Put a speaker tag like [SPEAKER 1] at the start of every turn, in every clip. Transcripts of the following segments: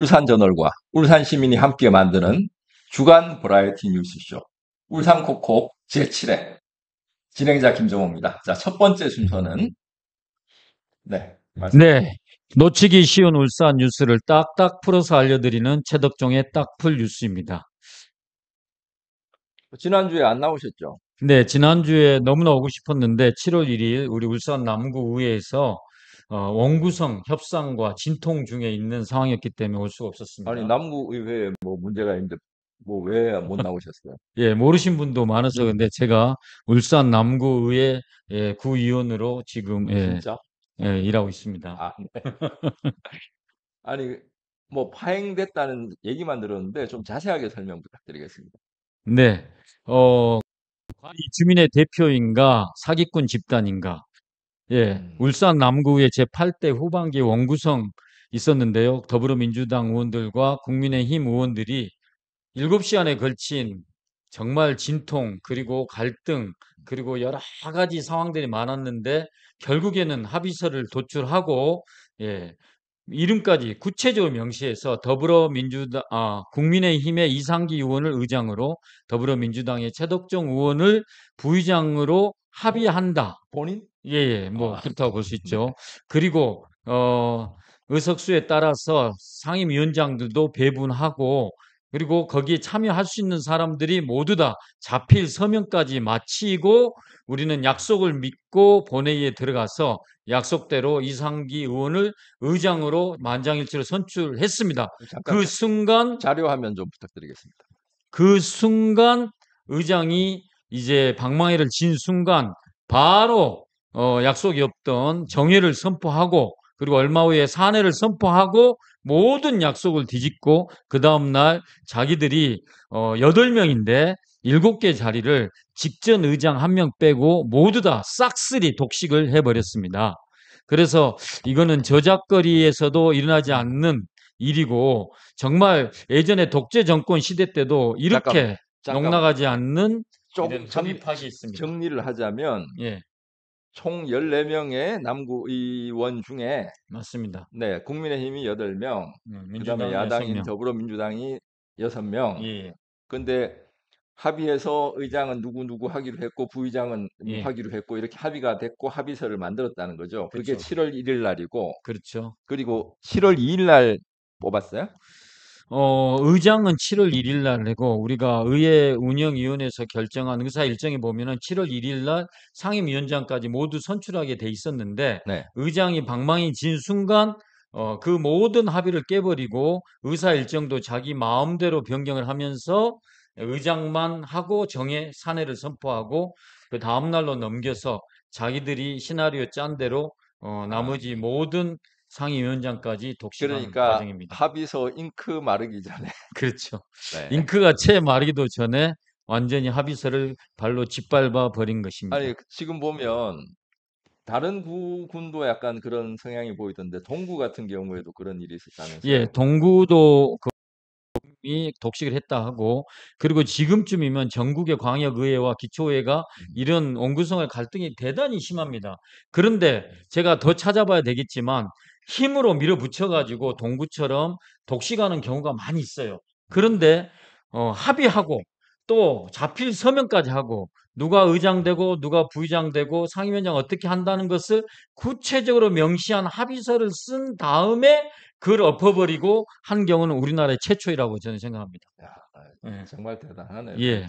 [SPEAKER 1] 울산 저널과 울산 시민이 함께 만드는 주간 브라이티 뉴스쇼 울산 콕콕 제7회 진행자 김정호입니다. 자, 첫 번째 순서는 네. 말씀. 네.
[SPEAKER 2] 놓치기 쉬운 울산 뉴스를 딱딱 풀어서 알려드리는 최덕종의 딱풀 뉴스입니다.
[SPEAKER 1] 지난주에 안 나오셨죠?
[SPEAKER 2] 네, 지난주에 너무나 오고 싶었는데 7월 1일 우리 울산 남구의회에서 어, 원구성 협상과 진통 중에 있는 상황이었기 때문에 올 수가 없었습니다. 아니
[SPEAKER 1] 남구의회에 뭐 문제가 있는데 뭐 왜 못 나오셨어요?
[SPEAKER 2] 예, 모르신 분도 많아서 근데 제가 울산 남구의회 예, 구의원으로 지금 예, 진짜? 예, 일하고 있습니다. 아, 네.
[SPEAKER 1] 아니 뭐 파행됐다는 얘기만 들었는데 좀 자세하게 설명 부탁드리겠습니다.
[SPEAKER 2] 네, 어, 이 주민의 대표인가 사기꾼 집단인가 예, 음. 울산 남구의 제8대 후반기 원구성 있었는데요. 더불어민주당 의원들과 국민의힘 의원들이 7시 안에 걸친 정말 진통 그리고 갈등 그리고 여러 가지 상황들이 많았는데 결국에는 합의서를 도출하고 예, 이름까지 구체적으로 명시해서 더불어민주당 아, 국민의힘의 이상기 의원을 의장으로 더불어민주당의 최덕종 의원을 부의장으로 합의한다. 본인? 예예. 뭐 아. 그렇다고 볼 수 있죠. 그리고 어 의석수에 따라서 상임위원장들도 배분하고 그리고 거기에 참여할 수 있는 사람들이 모두 다 자필 서명까지 마치고 우리는 약속을 믿고 본회의에 들어가서 약속대로 이상기 의원을 의장으로 만장일치로 선출했습니다. 어, 잠깐 그 순간 자료 화면 좀 부탁드리겠습니다. 그 순간 의장이 이제 방망이를 진 순간 바로 어, 약속이 없던 정의를 선포하고 그리고 얼마 후에 사내를 선포하고 모든 약속을 뒤집고 그 다음날 자기들이 어, 여덟 명인데 일곱 개 자리를 직전 의장 한 명 빼고 모두 다 싹쓸이 독식을 해버렸습니다. 그래서 이거는 저작거리에서도 일어나지 않는 일이고 정말 예전에 독재 정권 시대 때도 이렇게 잠깐, 잠깐. 농락하지 않는 조금 정립
[SPEAKER 1] 정리를 하자면 예. 총 14명의 남구 의원 중에 맞습니다. 네, 국민의힘이 8명,
[SPEAKER 2] 네, 그다음에 야당인 6명.
[SPEAKER 1] 더불어민주당이 6명. 예. 근데 합의해서 의장은 누구 누구 하기로 했고 부의장은 뭐 예. 하기로 했고 이렇게 합의가 됐고 합의서를 만들었다는 거죠. 그게 그렇죠. 7월 1일 날이고
[SPEAKER 2] 그렇죠. 그리고 7월 2일 날 뽑았어요? 어, 의장은 7월 1일 날 되고 우리가 의회 운영위원회에서 결정한 의사 일정에 보면은 7월 1일 날 상임위원장까지 모두 선출하게 돼 있었는데 네. 의장이 방망이 진 순간 어, 그 모든 합의를 깨버리고 의사 일정도 자기 마음대로 변경을 하면서 의장만 하고 정해 사내를 선포하고 그 다음 날로 넘겨서 자기들이 시나리오 짠 대로 어, 나머지 모든 상임위원장까지 독식한 그러니까 과정입니다. 합의서 잉크 마르기 전에 그렇죠. 네. 잉크가 채 마르기도 전에 완전히 합의서를 발로 짓밟아 버린 것입니다. 아니
[SPEAKER 1] 지금 보면 다른 구군도 약간 그런 성향이 보이던데 동구 같은 경우에도 그런 일이 있었다면서요?
[SPEAKER 2] 예, 동구도 그... 독식을 했다 하고 그리고 지금쯤이면 전국의 광역의회와 기초의회가 음. 이런 원구성의 갈등이 대단히 심합니다. 그런데 제가 더 찾아봐야 되겠지만 힘으로 밀어붙여가지고 동구처럼 독식하는 경우가 많이 있어요. 그런데 어, 합의하고 또 자필 서명까지 하고 누가 의장되고 누가 부의장되고 상임위원장 어떻게 한다는 것을 구체적으로 명시한 합의서를 쓴 다음에 그걸 엎어버리고 한 경우는 우리나라의 최초이라고 저는 생각합니다. 야,
[SPEAKER 1] 예. 정말 대단하네요. 예.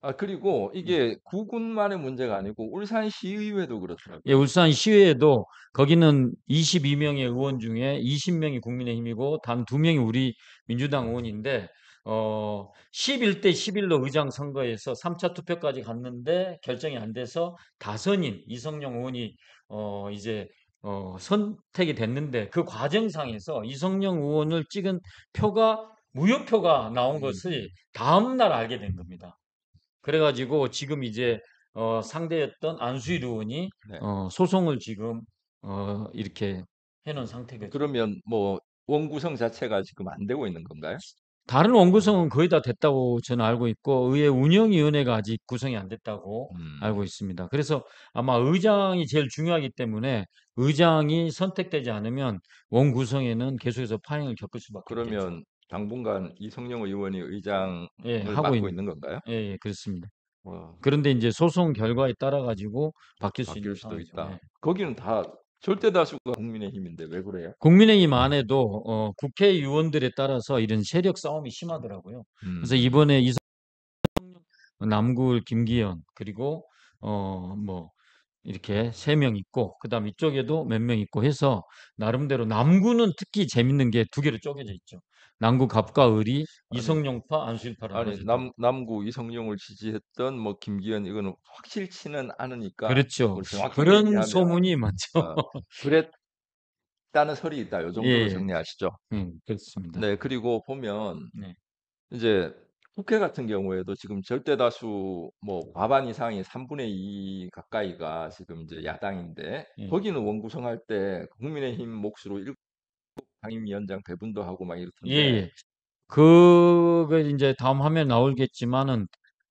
[SPEAKER 1] 아 그리고 이게 음. 구군만의 문제가 아니고 울산시의회도 그렇더라고요. 예,
[SPEAKER 2] 울산 시의회도 거기는 22명의 의원 중에 20명이 국민의힘이고 단 두명이 우리 민주당 의원인데 어 11대 11로 의장 선거에서 3차 투표까지 갔는데 결정이 안 돼서 다선인 이성용 의원이 어 이제 어 선택이 됐는데 그 과정상에서 이성용 의원을 찍은 표가 무효표가 나온 음. 것을 다음 날 알게 된 겁니다. 그래가지고 지금 이제 어, 상대였던 안수일의원이 네. 어, 소송을 지금 어, 이렇게
[SPEAKER 1] 해놓은 상태겠죠. 그러면 뭐 원구성 자체가 지금 안 되고 있는 건가요?
[SPEAKER 2] 다른 원구성은 거의 다 됐다고 저는 알고 있고 의회 운영위원회가 아직 구성이 안 됐다고 음. 알고 있습니다. 그래서 아마 의장이 제일 중요하기 때문에 의장이 선택되지 않으면 원구성에는 계속해서 파행을 겪을 수밖에 없죠. 그러면 당분간 이성령 의원이 예, 의장을 예, 하고 맡고 있는 건가요? 예, 예, 그렇습니다. 와, 그런데 이제 소송 결과에 따라 가지고 아, 바뀔 수 바뀔 수도 상황 예. 있다.
[SPEAKER 1] 거기는 다 절대 다수가 국민의힘인데 왜 그래요?
[SPEAKER 2] 국민의힘 안에도 어, 국회의원들에 따라서 이런 세력 싸움이 심하더라고요. 그래서 음. 이번에 이성 남구을 김기현 그리고 어 뭐 이렇게 세 명 있고 그다음 이쪽에도 몇 명 있고 해서 나름대로 남구는 특히 재밌는 게 두 개로 쪼개져 있죠. 남구 갑과 을이 이성용파 안수파라 아니 남
[SPEAKER 1] 남구 이성용을 지지했던 뭐 김기현 이거는 확실치는 않으니까 그렇죠 그런 얘기하면, 소문이 많죠 어, 그랬다는 설이 있다 요 정도로 예. 정리하시죠 음, 그렇습니다 네 그리고 보면 네. 이제 국회 같은 경우에도 지금 절대 다수 뭐 과반 이상이 3분의 2 가까이가 지금 이제 야당인데 예. 거기는 원구성할 때 국민의힘 몫으로 상임위원장 배분도 하고 막 이렇던데. 예, 예.
[SPEAKER 2] 그게 이제 다음 화면 나오겠지만은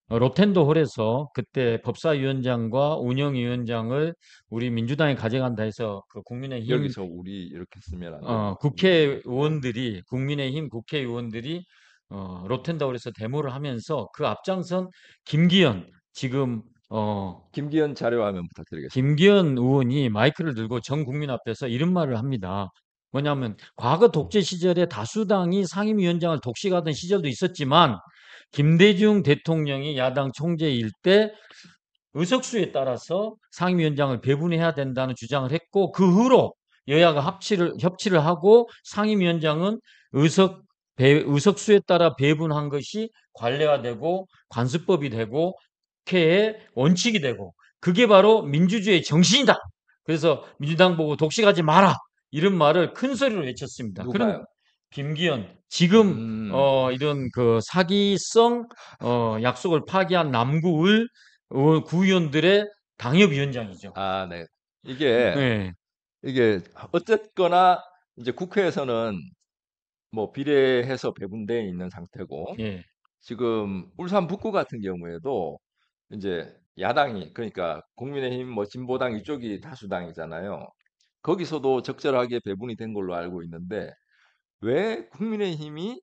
[SPEAKER 2] 롯텐도 홀에서 그때 법사위원장과 운영위원장을 우리 민주당이 가져간다 해서 그 국민의힘 여기서
[SPEAKER 1] 우리 이렇게 쓰면 안 어,
[SPEAKER 2] 국회의원들이 국민의힘 국회의원들이 어, 롯텐다 홀에서 데모를 하면서 그 앞장선 김기현 지금 어, 김기현 자료 화면 부탁드리겠습니다. 김기현 의원이 마이크를 들고 전 국민 앞에서 이런 말을 합니다. 뭐냐면 과거 독재 시절에 다수당이 상임위원장을 독식하던 시절도 있었지만 김대중 대통령이 야당 총재일 때 의석수에 따라서 상임위원장을 배분해야 된다는 주장을 했고 그 후로 여야가 합치를 협치를 하고 상임위원장은 의석 배, 의석수에 따라 배분한 것이 관례화되고 관습법이 되고 국회의 원칙이 되고 그게 바로 민주주의 정신이다. 그래서 민주당 보고 독식하지 마라. 이런 말을 큰 소리로 외쳤습니다. 그런 김기현 지금 음. 어, 이런 그 사기성 어, 약속을 파기한 남구을 어, 구의원들의 당협위원장이죠. 아, 네. 이게 네. 이게
[SPEAKER 1] 어쨌거나 이제 국회에서는 뭐 비례해서 배분되어 있는 상태고 네. 지금 울산 북구 같은 경우에도 이제 야당이 그러니까 국민의힘 뭐 진보당 이쪽이 다수당이잖아요. 거기서도 적절하게 배분이 된 걸로 알고 있는데 왜 국민의힘이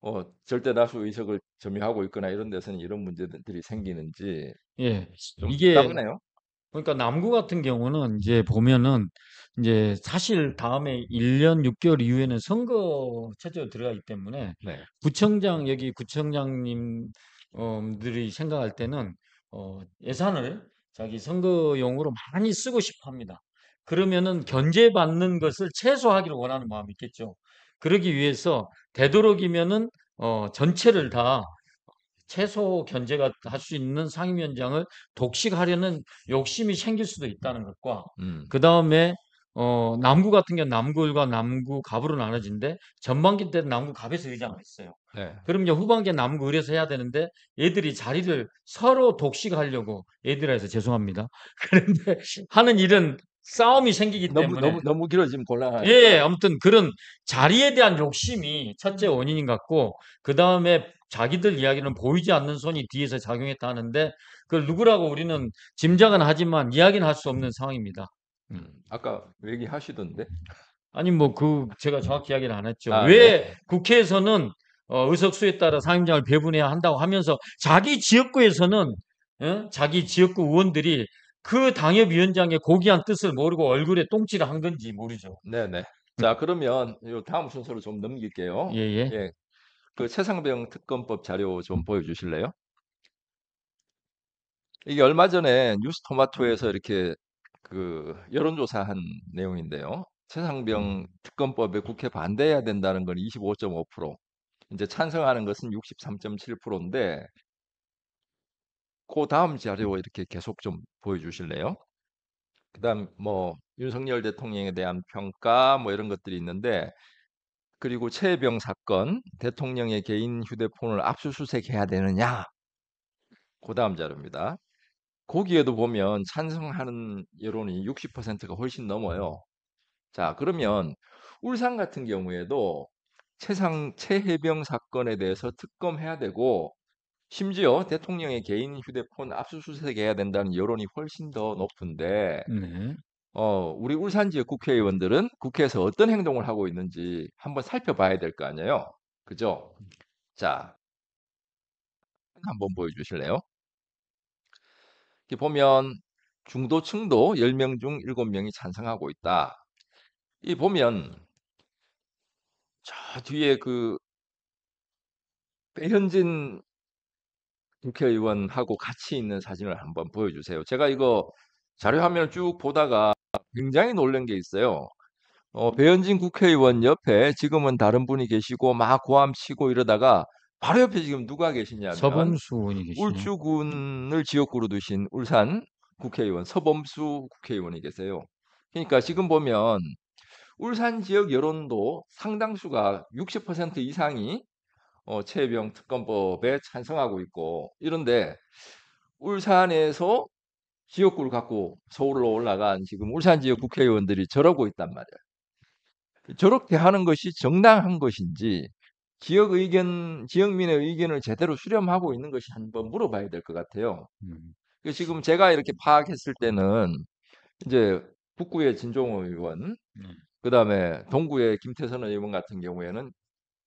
[SPEAKER 1] 어, 절대 다수 의석을 점유하고 있거나 이런 데서는 이런 문제들이 생기는지
[SPEAKER 2] 예 이게 따분요 그러니까 남구 같은 경우는 이제 보면은 이제 사실 다음에 1년 6개월 이후에는 선거 체제로 들어가기 때문에 네. 구청장 여기 구청장님들이 어, 생각할 때는 어, 예산을 자기 선거용으로 많이 쓰고 싶어 합니다. 그러면은 견제받는 것을 최소화하기를 원하는 마음이 있겠죠. 그러기 위해서 되도록이면은 어, 전체를 다 최소 견제가 할 수 있는 상임위원장을 독식하려는 욕심이 생길 수도 있다는 것과 음. 그 다음에 어, 남구 같은 경우 는남구과 남구 갑으로 나눠진데 전반기 때는 남구 갑에서 의장을 했어요. 네. 그럼 이제 후반기에 남구 을에서 해야 되는데 애들이 자리를 서로 독식하려고 애들아 해서 죄송합니다. 그런데 하는 일은 싸움이 생기기 너무, 때문에 너무
[SPEAKER 1] 너무 길어지면 곤란해. 예,
[SPEAKER 2] 예, 아무튼 그런 자리에 대한 욕심이 첫째 음. 원인인 것 같고 그 다음에 자기들 이야기는 보이지 않는 손이 뒤에서 작용했다 하는데 그걸 누구라고 우리는 짐작은 하지만 이야기는 할 수 없는 상황입니다.
[SPEAKER 1] 음, 아까 얘기하시던데.
[SPEAKER 2] 아니 뭐 그 제가 정확히 이야기를 안 했죠. 아, 왜 네. 국회에서는 어, 의석수에 따라 상임장을 배분해야 한다고 하면서 자기 지역구에서는 예? 자기 지역구 의원들이 그 당협위원장의 고귀한 뜻을 모르고 얼굴에 똥질을 한 건지 모르죠.
[SPEAKER 1] 네네. 음. 자 그러면 요 다음 순서로 좀 넘길게요. 예예. 예. 예. 그 최상병 특검법 자료 좀 보여주실래요? 이게 얼마 전에 뉴스토마토에서 음. 이렇게 그 여론조사한 내용인데요. 최상병 음. 특검법에 국회 반대해야 된다는 건 25.5%, 이제 찬성하는 것은 63.7%인데 그 다음 자료 이렇게 계속 좀 보여주실래요? 그다음 뭐 윤석열 대통령에 대한 평가 뭐 이런 것들이 있는데 그리고 최병 사건 대통령의 개인 휴대폰을 압수수색해야 되느냐? 그 다음 자료입니다. 거기에도 보면 찬성하는 여론이 60%가 훨씬 넘어요. 자 그러면 울산 같은 경우에도 최상 최해병 사건에 대해서 특검해야 되고 심지어 대통령의 개인 휴대폰 압수수색해야 된다는 여론이 훨씬 더 높은데 네. 어, 우리 울산 지역 국회의원들은 국회에서 어떤 행동을 하고 있는지 한번 살펴봐야 될 거 아니에요. 그죠? 자, 한번 보여주실래요? 이렇게 보면 중도층도 10명 중 7명이 찬성하고 있다. 이 보면 저 뒤에 그 배현진 국회의원하고 같이 있는 사진을 한번 보여주세요. 제가 네. 이거 자료 화면을 쭉 보다가 굉장히 놀란 게 있어요. 어, 배현진 국회의원 옆에 지금은 다른 분이 계시고 막 고함 치고 이러다가 바로 옆에 지금 누가 계시냐면 서범수 의원이 계시네 울주군을 지역구로 두신 울산 국회의원 서범수 국회의원이 계세요. 그러니까 지금 보면 울산 지역 여론도 상당수가 60% 이상이 어, 최병 특검법에 찬성하고 있고 이런데 울산에서 지역구를 갖고 서울로 올라간 지금 울산 지역 국회의원들이 저러고 있단 말이에요. 저렇게 하는 것이 정당한 것인지 지역 의견, 지역민의 의견을 제대로 수렴하고 있는 것이 한번 물어봐야 될 것 같아요. 음. 그 지금 제가 이렇게 파악했을 때는 이제 북구의 진종호 의원, 음. 그 다음에 동구의 김태선 의원 같은 경우에는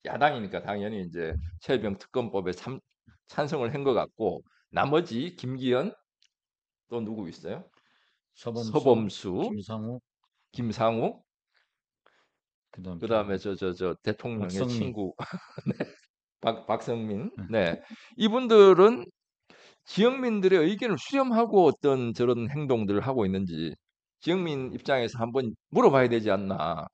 [SPEAKER 1] 야당이니까 당연히 이제 최병 특검법에 참, 찬성을 한 것 같고 나머지 김기현 또 누구 있어요? 서범수, 서범수 김상우, 김상우 그다음 그다음에 저 저 저 대통령의 박성민. 친구 네. 박 박성민 네. 네 이분들은 지역민들의 의견을 수렴하고 어떤 저런 행동들을 하고 있는지 지역민 입장에서 한번 물어봐야 되지
[SPEAKER 2] 않나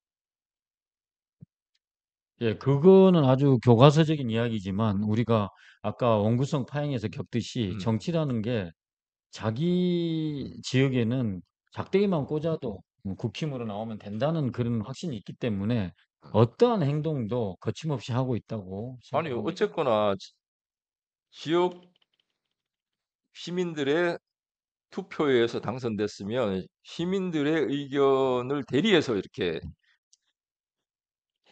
[SPEAKER 2] 예, 그거는 아주 교과서적인 이야기지만 우리가 아까 원구성 파행에서 겪듯이 음. 정치라는 게 자기 지역에는 작대기만 꽂아도 음, 국힘으로 나오면 된다는 그런 확신이 있기 때문에 음. 어떠한 행동도 거침없이 하고 있다고
[SPEAKER 1] 아니 어쨌거나 지- 역 시민들의 투표에 서 당선됐으면 시민들의 의견을 대리해서 이렇게 음.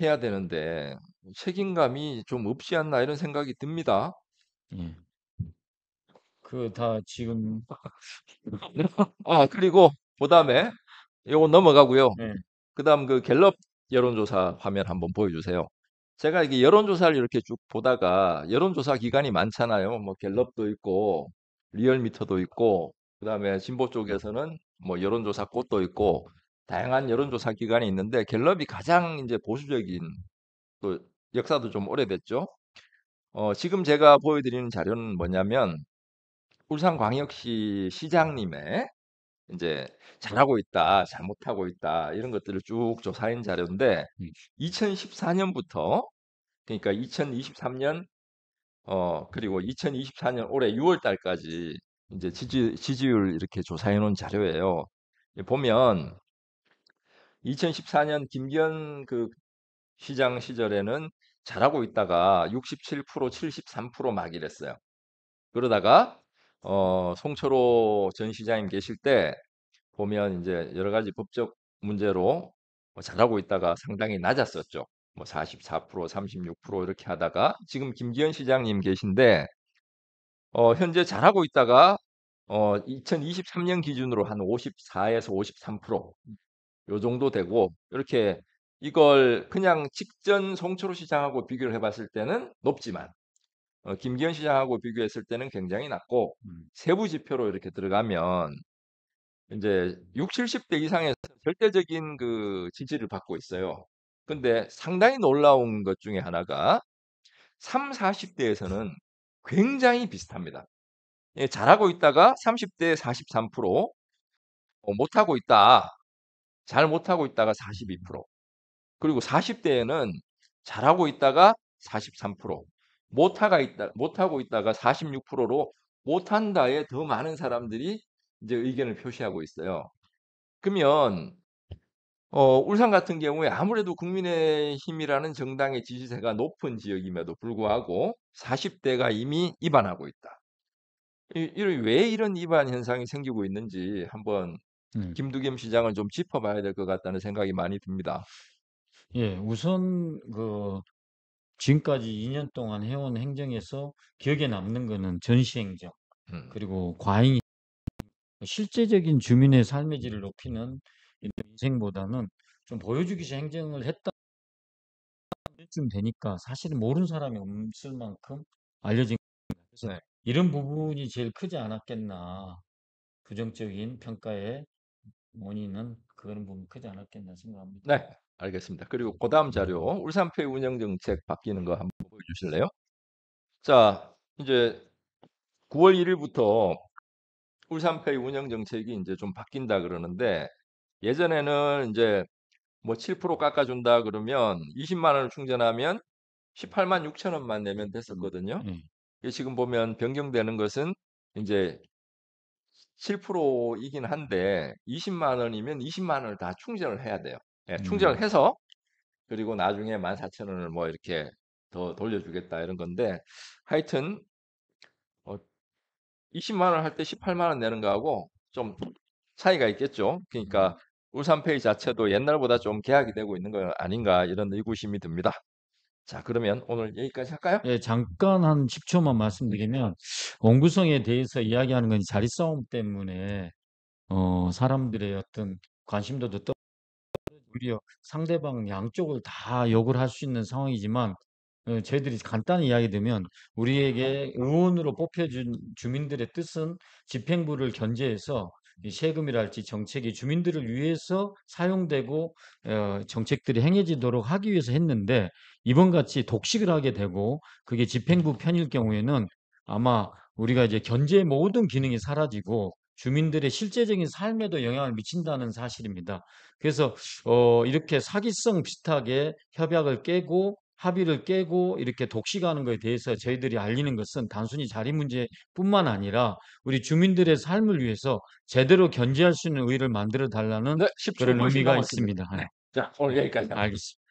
[SPEAKER 1] 해야 되는데 책임감이 좀 없지 않나 이런 생각이 듭니다.
[SPEAKER 2] 예. 그 다 지금
[SPEAKER 1] 아, 그리고 그다음에 요거 넘어가고요. 예. 그다음 그 갤럽 여론조사 화면 한번 보여주세요. 제가 이게 여론조사를 이렇게 쭉 보다가 여론조사 기간이 많잖아요. 뭐 갤럽도 있고 리얼미터도 있고 그다음에 진보 네. 쪽에서는 뭐 여론조사 꽃도 있고 다양한 여론조사 기관이 있는데 갤럽이 가장 이제 보수적인 또 그 역사도 좀 오래됐죠. 어, 지금 제가 보여드리는 자료는 뭐냐면 울산광역시 시장님의 이제 잘하고 있다, 잘못하고 있다 이런 것들을 쭉 조사한 자료인데 2014년부터 음. 그러니까 2023년 어 그리고 2024년 올해 6월 달까지 이제 지지 지지율 이렇게 조사해 놓은 자료예요. 보면 2014년 김기현 그 시장 시절에는 잘하고 있다가 67% 73%막 이랬어요. 그러다가 어, 송철호 전 시장님 계실 때 보면 이제 여러 가지 법적 문제로 뭐 잘하고 있다가 상당히 낮았었죠. 뭐 44%, 36% 이렇게 하다가 지금 김기현 시장님 계신데 어, 현재 잘하고 있다가 어, 2023년 기준으로 한 54에서 53%요 정도 되고 이렇게 이걸 그냥 직전 송철호 시장하고 비교를 해봤을 때는 높지만 어, 김기현 시장하고 비교했을 때는 굉장히 낮고 음. 세부 지표로 이렇게 들어가면 이제 6, 0 70대 이상에서 절대적인 그 지지를 받고 있어요. 근데 상당히 놀라운 것 중에 하나가 3, 40대에서는 굉장히 비슷합니다. 예, 잘하고 있다가 30대 43%, 어, 못하고 있다. 잘 못하고 있다가 42%, 그리고 40대에는 잘하고 있다가 43%, 못하가 있다, 못하고 있다가 46%로 못한다에 더 많은 사람들이 이제 의견을 표시하고 있어요. 그러면 어, 울산 같은 경우에 아무래도 국민의힘이라는 정당의 지지세가 높은 지역임에도 불구하고 40대가 이미 입안하고 있다. 이, 이, 왜 이런 입안 현상이 생기고 있는지 한번 네. 김두겸 시장을 좀 짚어봐야 될 것 같다는 생각이 많이
[SPEAKER 2] 듭니다. 예, 우선 그 지금까지 2년 동안 해온 행정에서 기억에 남는 것은 전시행정 음. 그리고 과잉 실제적인 주민의 삶의 질을 높이는 인생보다는 좀 보여주기식 행정을 했다 쯤 되니까 사실은 모르는 사람이 없을 만큼 알려진 그래서 네. 이런 부분이 제일 크지 않았겠나 부정적인 평가에 원인은 그런 부분 크지 않았겠나 생각합니다.
[SPEAKER 1] 네, 알겠습니다. 그리고 그다음 자료 울산페 운영 정책 바뀌는 거 한번 보여주실래요? 자, 이제 9월 1일부터 울산페이 운영 정책이 이제 좀 바뀐다 그러는데 예전에는 이제 뭐 7% 깎아준다 그러면 20만 원을 충전하면 18만 6천 원만 내면 됐었거든요. 음. 지금 보면 변경되는 것은 이제 7%이긴 한데 20만 원이면 20만 원을 다 충전을 해야 돼요. 네, 충전을 음. 해서 그리고 나중에 14,000원을 뭐 이렇게 더 돌려주겠다 이런 건데 하여튼 어, 20만 원 할 때 18만 원 내는 거하고 좀 차이가 있겠죠. 그러니까 음. 울산페이 자체도 옛날보다 좀계약이 되고 있는 거 아닌가 이런 의구심이 듭니다. 자, 그러면 오늘 여기까지
[SPEAKER 2] 할까요? 예, 잠깐 한 10초만 말씀드리면 네. 원구성에 대해서 이야기하는 건 자리 싸움 때문에 어, 사람들의 어떤 관심도도 떨어지고 오히려 상대방 양쪽을 다 욕을 할 수 있는 상황이지만 어, 저희들이 간단히 이야기되면 우리에게 네. 의원으로 뽑혀준 주민들의 뜻은 집행부를 견제해서 세금이랄지 정책이 주민들을 위해서 사용되고 어, 정책들이 행해지도록 하기 위해서 했는데 이번 같이 독식을 하게 되고 그게 집행부 편일 경우에는 아마 우리가 이제 견제의 모든 기능이 사라지고 주민들의 실제적인 삶에도 영향을 미친다는 사실입니다. 그래서 어, 이렇게 사기성 비슷하게 협약을 깨고 합의를 깨고 이렇게 독식하는 것에 대해서 저희들이 알리는 것은 단순히 자리 문제뿐만 아니라 우리 주민들의 삶을 위해서 제대로 견제할 수 있는 의를 의 만들어 달라는 네, 그런 의미가 있습니다. 네. 자, 오늘 여기까지 하겠습니다. 알겠습니다.